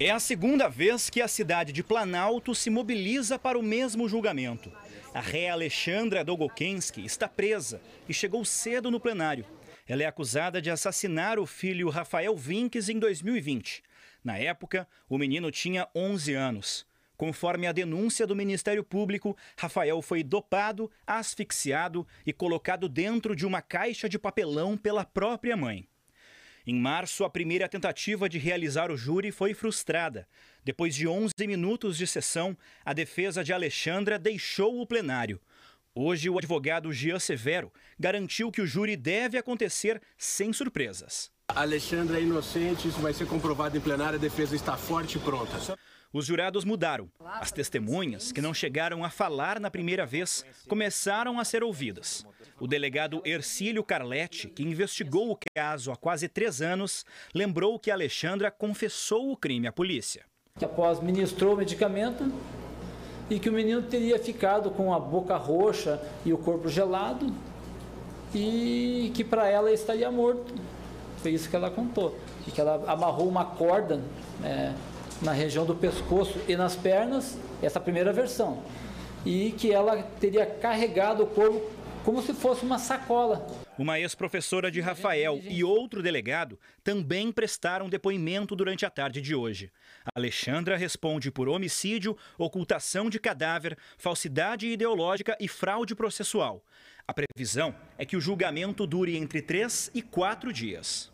É a segunda vez que a cidade de Planalto se mobiliza para o mesmo julgamento. A ré Alexandra Dogokensky está presa e chegou cedo no plenário. Ela é acusada de assassinar o filho Rafael Vinques em 2020. Na época, o menino tinha 11 anos. Conforme a denúncia do Ministério Público, Rafael foi dopado, asfixiado e colocado dentro de uma caixa de papelão pela própria mãe. Em março, a primeira tentativa de realizar o júri foi frustrada. Depois de 11 minutos de sessão, a defesa de Alexandra deixou o plenário. Hoje, o advogado Jean Severo garantiu que o júri deve acontecer sem surpresas. Alexandre é inocente, isso vai ser comprovado em plenária, a defesa está forte e pronta. Os jurados mudaram. As testemunhas, que não chegaram a falar na primeira vez, começaram a ser ouvidas. O delegado Ercílio Carletti, que investigou o caso há quase três anos, lembrou que Alexandra confessou o crime à polícia. Que após ministrou o medicamento e que o menino teria ficado com a boca roxa e o corpo gelado e que para ela estaria morto. Foi isso que ela contou. E que ela amarrou uma corda é, na região do pescoço e nas pernas, essa primeira versão. E que ela teria carregado o corpo como se fosse uma sacola. Uma ex-professora de Rafael e outro delegado também prestaram depoimento durante a tarde de hoje. Alexandra responde por homicídio, ocultação de cadáver, falsidade ideológica e fraude processual. A previsão é que o julgamento dure entre três e quatro dias.